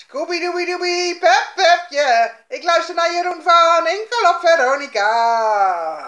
scooby dooby dooby pep pepje. Ik luister naar Jeroen van Enkel of Veronica.